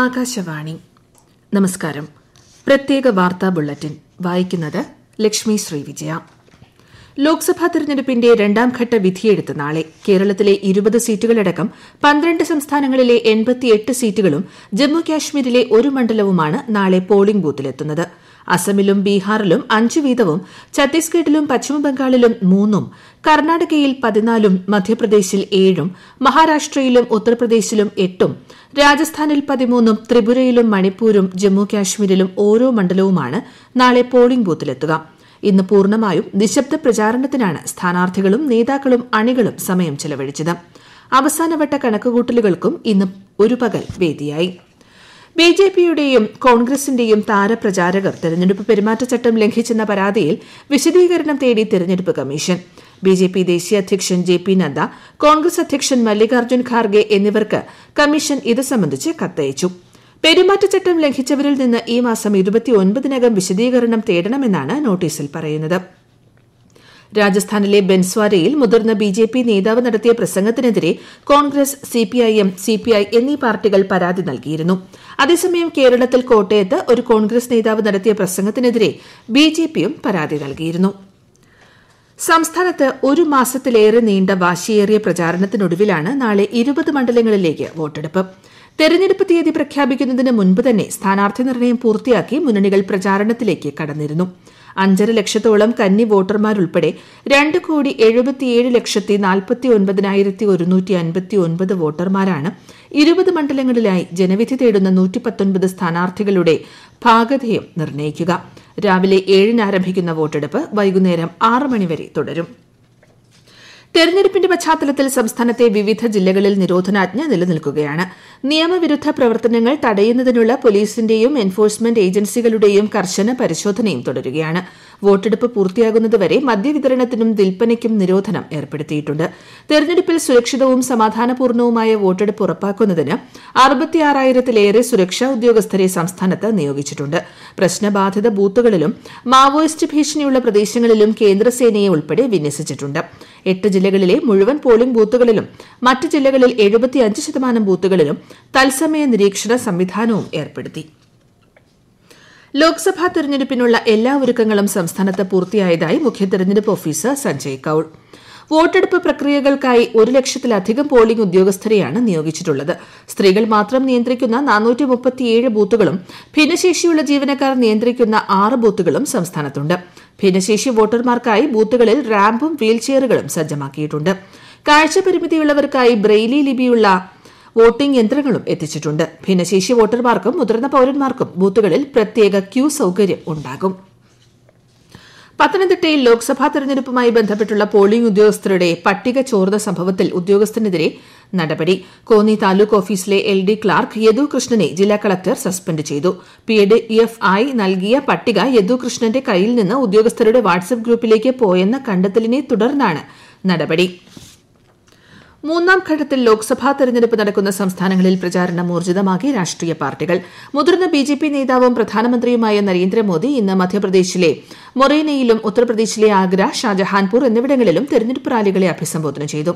ആകാശവാണി നമസ്കാരം പ്രത്യേക വാർത്താ ബുള്ളറ്റിൻ വായിക്കുന്നത് ലക്ഷ്മി ശ്രീവിജയ ലോക്സഭാ തെരഞ്ഞെടുപ്പിന്റെ രണ്ടാം ഘട്ട വിധിയെടുത്ത നാളെ കേരളത്തിലെ ഇരുപത് സീറ്റുകളടക്കം പന്ത്രണ്ട് സംസ്ഥാനങ്ങളിലെ എൺപത്തിയെട്ട് സീറ്റുകളും ജമ്മു കാശ്മീരിലെ ഒരു മണ്ഡലവുമാണ് നാളെ പോളിംഗ് ബൂത്തിലെത്തുന്നത് എത്തുന്നത് അസമിലും ബീഹാറിലും അഞ്ച് വീതവും ഛത്തീസ്ഗഡിലും പശ്ചിമബംഗാളിലും മൂന്നും കർണാടകയിൽ പതിനാലും മധ്യപ്രദേശിൽ ഏഴും മഹാരാഷ്ട്രയിലും ഉത്തർപ്രദേശിലും എട്ടും രാജസ്ഥാനിൽ പതിമൂന്നും ത്രിപുരയിലും മണിപ്പൂരും ജമ്മുകാശ്മീരിലും ഓരോ മണ്ഡലവുമാണ് നാളെ പോളിംഗ് ബൂത്തിലെത്തുക ഇന്ന് പൂർണ്ണമായും നിശബ്ദ പ്രചാരണത്തിനാണ് സ്ഥാനാർത്ഥികളും നേതാക്കളും അണികളും സമയം ചെലവഴിച്ചത് അവസാനവട്ട കണക്കുകൂട്ടലുകൾക്കും ഇന്ന് ഒരു പകൽ വേദിയായി ബി ജെ പിയുടെയും കോൺഗ്രസിന്റെയും താരപ്രചാരകർ തെരഞ്ഞെടുപ്പ് പെരുമാറ്റച്ചട്ടം ലംഘിച്ചെന്ന പരാതിയിൽ വിശദീകരണം തേടി തെരഞ്ഞെടുപ്പ് കമ്മീഷൻ ബി ജെ പി ദേശീയ അധ്യക്ഷൻ ജെ പി നദ്ദ കോൺഗ്രസ് അധ്യക്ഷൻ മല്ലികാർജ്ജുൻ ഖാർഗെ എന്നിവർക്ക് കമ്മീഷൻ ഇത് സംബന്ധിച്ച് കത്തയച്ചു പെരുമാറ്റച്ചട്ടം ലംഘിച്ചവരിൽ നിന്ന് ഈ മാസം ഇരുപത്തിയൊൻപതിനകം വിശദീകരണം തേടണമെന്നാണ് നോട്ടീസിൽ പറയുന്നത് രാജസ്ഥാനിലെ ബൻസ്വാരയിൽ മുതിർന്ന ബിജെപി നേതാവ് നടത്തിയ പ്രസംഗത്തിനെതിരെ കോൺഗ്രസ് സിപിഐഎം സിപിഐ എന്നീ പാർട്ടികൾ പരാതി നൽകിയിരുന്നു അതേസമയം കേരളത്തിൽ കോട്ടയത്ത് ഒരു കോൺഗ്രസ് നേതാവ് നടത്തിയ പ്രസംഗത്തിനെതിരെ ബിജെപിയും പരാതി നൽകിയിരുന്നു സംസ്ഥാനത്ത് ഒരു മാസത്തിലേറെ നീണ്ട വാശിയേറിയ പ്രചാരണത്തിനൊടുവിലാണ് നാളെ ഇരുപത് മണ്ഡലങ്ങളിലേക്ക് വോട്ടെടുപ്പ് തെരഞ്ഞെടുപ്പ് തീയതി പ്രഖ്യാപിക്കുന്നതിന് മുൻപ് തന്നെ സ്ഥാനാർത്ഥി നിർണയം പൂർത്തിയാക്കി മുന്നണികൾ പ്രചാരണത്തിലേക്ക് കടന്നിരുന്നു അഞ്ചര ലക്ഷത്തോളം കന്നി വോട്ടർമാരുൾപ്പെടെ രണ്ട് കോടി എഴുപത്തിയേഴ് ലക്ഷത്തി നാൽപ്പത്തി ഒൻപതിനായിരത്തി ഒരുന്നൂറ്റി അൻപത്തി ഒൻപത് വോട്ടർമാരാണ് ഇരുപത് മണ്ഡലങ്ങളിലായി ജനവിധി തേടുന്ന നൂറ്റി പത്തൊൻപത് സ്ഥാനാർത്ഥികളുടെ ഭാഗധേയം നിർണ്ണയിക്കുക രാവിലെ ഏഴിന് ആരംഭിക്കുന്ന വോട്ടെടുപ്പ് വൈകുന്നേരം ആറ് മണിവരെ തുടരും തെരഞ്ഞെടുപ്പിന്റെ പശ്ചാത്തലത്തിൽ സംസ്ഥാനത്തെ വിവിധ ജില്ലകളിൽ നിരോധനാജ്ഞ നിലനിൽക്കുകയാണ് നിയമവിരുദ്ധ പ്രവർത്തനങ്ങൾ തടയുന്നതിനുള്ള പോലീസിന്റെയും എൻഫോഴ്സ്മെന്റ് ഏജൻസികളുടെയും കർശന പരിശോധനയും തുടരുകയാണ് വോട്ടെടുപ്പ് പൂർത്തിയാകുന്നതുവരെ മദ്യവിതരണത്തിനും വിൽപ്പനയ്ക്കും നിരോധനം ഏർപ്പെടുത്തിയിട്ടുണ്ട് തെരഞ്ഞെടുപ്പിൽ സുരക്ഷിതവും സമാധാനപൂർണവുമായ വോട്ടെടുപ്പ് ഉറപ്പാക്കുന്നതിന് അറുപത്തിയാറായിരത്തിലേറെ സുരക്ഷാ ഉദ്യോഗസ്ഥരെ സംസ്ഥാനത്ത് നിയോഗിച്ചിട്ടുണ്ട് പ്രശ്നബാധിത ബൂത്തുകളിലും മാവോയിസ്റ്റ് ഭീഷണിയുള്ള പ്രദേശങ്ങളിലും കേന്ദ്രസേനയെ ഉൾപ്പെടെ വിന്യസിച്ചിട്ടു ് എട്ട് ജില്ലകളിലെ മുഴുവൻ പോളിംഗ് ബൂത്തുകളിലും മറ്റ് ജില്ലകളിൽ എഴുപത്തിയഞ്ച് ശതമാനം ബൂത്തുകളിലും തത്സമയ നിരീക്ഷണ സംവിധാനവും ഏർപ്പെടുത്തി ലോക്സഭാ തെരഞ്ഞെടുപ്പിനുള്ള എല്ലാ ഒരുക്കങ്ങളും സംസ്ഥാനത്ത് പൂർത്തിയായതായി മുഖ്യ തെരഞ്ഞെടുപ്പ് ഓഫീസർ സഞ്ജയ് കൌൾ വോട്ടെടുപ്പ് പ്രക്രിയകൾക്കായി ഒരു ലക്ഷത്തിലധികം പോളിംഗ് ഉദ്യോഗസ്ഥരെയാണ് നിയോഗിച്ചിട്ടുള്ളത് സ്ത്രീകൾ മാത്രം നിയന്ത്രിക്കുന്ന നാനൂറ്റി മുപ്പത്തിയേഴ് ബൂത്തുകളും ഭിന്നശേഷിയുള്ള ജീവനക്കാർ നിയന്ത്രിക്കുന്ന ആറ് ബൂത്തുകളും സംസ്ഥാനത്തുണ്ട് ഭിന്നശേഷി വോട്ടർമാർക്കായി ബൂത്തുകളിൽ റാമ്പും വീൽചെയറുകളും സജ്ജമാക്കിയിട്ടുണ്ട് കാഴ്ച പരിമിതിയുള്ളവർക്കായി ബ്രെയിലി ലിപിയുള്ള വോട്ടിംഗ് യന്ത്രങ്ങളും എത്തിച്ചിട്ടുണ്ട് ഭിന്നശേഷി വോട്ടർമാർക്കും മുതിർന്ന പൌരന്മാർക്കും ബൂത്തുകളിൽ പ്രത്യേക ക്യൂ സൌകര്യം ഉണ്ടാകും പത്തനംതിട്ടയിൽ ലോക്സഭാ തെരഞ്ഞെടുപ്പുമായി ബന്ധപ്പെട്ടുള്ള പോളിംഗ് ഉദ്യോഗസ്ഥരുടെ പട്ടിക ചോർന്ന സംഭവത്തിൽ ഉദ്യോഗസ്ഥനെതിരെ നടപടി കോന്നി താലൂക്ക് ഓഫീസിലെ എൽ ഡി ക്ലാർക്ക് യദുകൃഷ്ണനെ ജില്ലാ കളക്ടർ സസ്പെൻഡ് ചെയ്തു പി എഡ് എഫ് ആയി നൽകിയ പട്ടിക യദുകൃഷ്ണന്റെ കയ്യിൽ നിന്ന് ഉദ്യോഗസ്ഥരുടെ വാട്സ്ആപ്പ് ഗ്രൂപ്പിലേക്ക് പോയെന്ന കണ്ടെത്തലിനെ തുടർന്നാണ് നടപടി മൂന്നാം ഘട്ടത്തിൽ ലോക്സഭാ തെരഞ്ഞെടുപ്പ് നടക്കുന്ന സംസ്ഥാനങ്ങളിൽ പ്രചാരണം ഊർജ്ജിതമാക്കി രാഷ്ട്രീയ പാർട്ടികൾ മുതിർന്ന ബി ജെ പി നേതാവും പ്രധാനമന്ത്രിയുമായ നരേന്ദ്രമോദി ഇന്ന് മധ്യപ്രദേശിലെ മൊറേനയിലും ഉത്തർപ്രദേശിലെ ആഗ്ര ഷാജഹാൻപൂർ എന്നിവിടങ്ങളിലും തെരഞ്ഞെടുപ്പ് റാലികളെ അഭിസംബോധന ചെയ്തു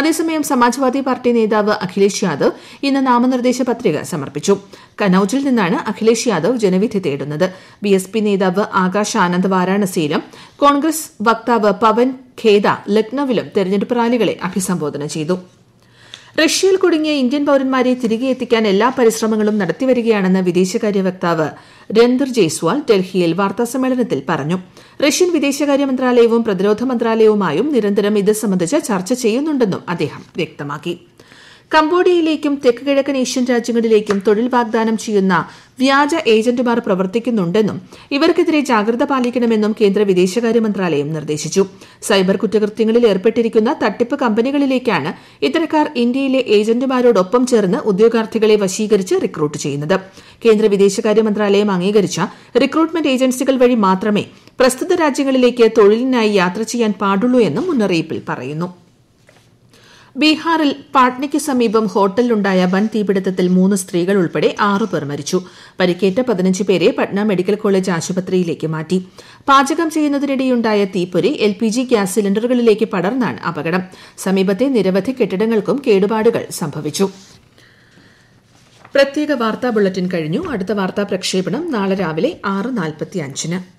അതേസമയം സമാജ്വാദി പാർട്ടി നേതാവ് അഖിലേഷ് യാദവ് ഇന്ന് നാമനിർദ്ദേശ പത്രിക സമർപ്പിച്ചു കനൌജിൽ നിന്നാണ് അഖിലേഷ് യാദവ് ജനവിധി തേടുന്നത് ബി എസ് പി നേതാവ് ആകാശ് ആനന്ദ് വാരാണസിയിലും കോൺഗ്രസ് വക്താവ് പവൻ ഖേദ ലക്നൌവിലും തെരഞ്ഞെടുപ്പ് റാലികളെ അഭിസംബോധന ചെയ്തു റഷ്യയിൽ കുടുങ്ങിയ ഇന്ത്യൻ പൌരന്മാരെ തിരികെ എത്തിക്കാൻ എല്ലാ പരിശ്രമങ്ങളും നടത്തിവരികയാണെന്ന് വിദേശകാര്യ വക്താവ് രൺധീർ ജയ്സ്വാൾ ഡൽഹിയിൽ വാർത്താസമ്മേളനത്തിൽ പറഞ്ഞു റഷ്യൻ വിദേശകാര്യ മന്ത്രാലയവും പ്രതിരോധ മന്ത്രാലയവുമായും നിരന്തരം ഇത് സംബന്ധിച്ച് ചർച്ച ചെയ്യുന്നുണ്ടെന്നും അദ്ദേഹം വ്യക്തമാക്കി കംബോഡിയയിലേക്കും തെക്ക് കിഴക്കൻ ഏഷ്യൻ രാജ്യങ്ങളിലേക്കും തൊഴിൽ വാഗ്ദാനം ചെയ്യുന്ന വ്യാജ ഏജന്റുമാർ പ്രവർത്തിക്കുന്നുണ്ടെന്നും ഇവർക്കെതിരെ ജാഗ്രത പാലിക്കണമെന്നും കേന്ദ്ര വിദേശകാര്യ മന്ത്രാലയം നിർദ്ദേശിച്ചു സൈബർ കുറ്റകൃത്യങ്ങളിൽ ഏർപ്പെട്ടിരിക്കുന്ന തട്ടിപ്പ് കമ്പനികളിലേക്കാണ് ഇത്തരക്കാർ ഇന്ത്യയിലെ ഏജന്റുമാരോടൊപ്പം ചേർന്ന് ഉദ്യോഗാർത്ഥികളെ വശീകരിച്ച് റിക്രൂട്ട് ചെയ്യുന്നത് കേന്ദ്ര വിദേശകാര്യ മന്ത്രാലയം അംഗീകരിച്ച റിക്രൂട്ട്മെന്റ് ഏജൻസികൾ വഴി മാത്രമേ പ്രസ്തുത രാജ്യങ്ങളിലേക്ക് തൊഴിലിനായി യാത്ര ചെയ്യാൻ പാടുള്ളൂ എന്നും മുന്നറിയിപ്പിൽ പറയുന്നു ബീഹാറിൽ പാട്നയ്ക്ക് സമീപം ഹോട്ടലിലുണ്ടായ വൻ തീപിടുത്തത്തിൽ മൂന്ന് സ്ത്രീകൾ ഉൾപ്പെടെ ആറു പേർ മരിച്ചു പരിക്കേറ്റ പതിനഞ്ച് പേരെ പട്ന മെഡിക്കൽ കോളേജ് ആശുപത്രിയിലേക്ക് മാറ്റി പാചകം ചെയ്യുന്നതിനിടെയുണ്ടായ തീപ്പൊരി എൽ പി ജി ഗ്യാസ് സിലിണ്ടറുകളിലേക്ക് പടർന്നാണ് അപകടം സമീപത്തെ നിരവധി കെട്ടിടങ്ങൾക്കും കേടുപാടുകൾ സംഭവിച്ചു പ്രത്യേക വാർത്താ ബുള്ളറ്റിൻ കഴിഞ്ഞു അടുത്ത വാർത്താ പ്രക്ഷേപണം നാളെ രാവിലെ ആറ് നാൽപ്പത്തി